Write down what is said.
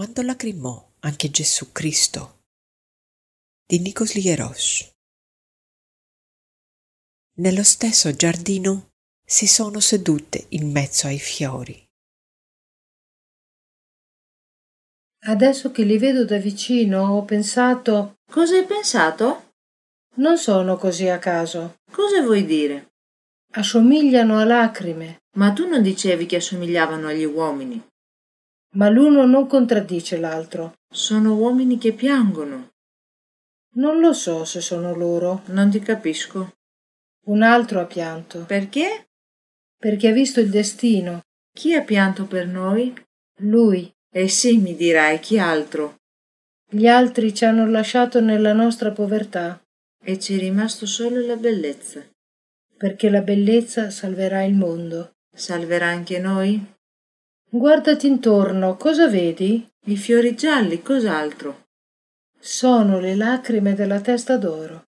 quando lacrimò anche Gesù Cristo di Nikos Lieros. Nello stesso giardino si sono sedute in mezzo ai fiori. Adesso che li vedo da vicino ho pensato. Cosa hai pensato? Non sono così a caso. Cosa vuoi dire? Assomigliano a lacrime. Ma tu non dicevi che assomigliavano agli uomini ma l'uno non contraddice l'altro. Sono uomini che piangono. Non lo so se sono loro. Non ti capisco. Un altro ha pianto. Perché? Perché ha visto il destino. Chi ha pianto per noi? Lui. E sì, mi dirai, chi altro? Gli altri ci hanno lasciato nella nostra povertà. E ci è rimasto solo la bellezza. Perché la bellezza salverà il mondo. Salverà anche noi? guardati intorno cosa vedi i fiori gialli cos'altro sono le lacrime della testa d'oro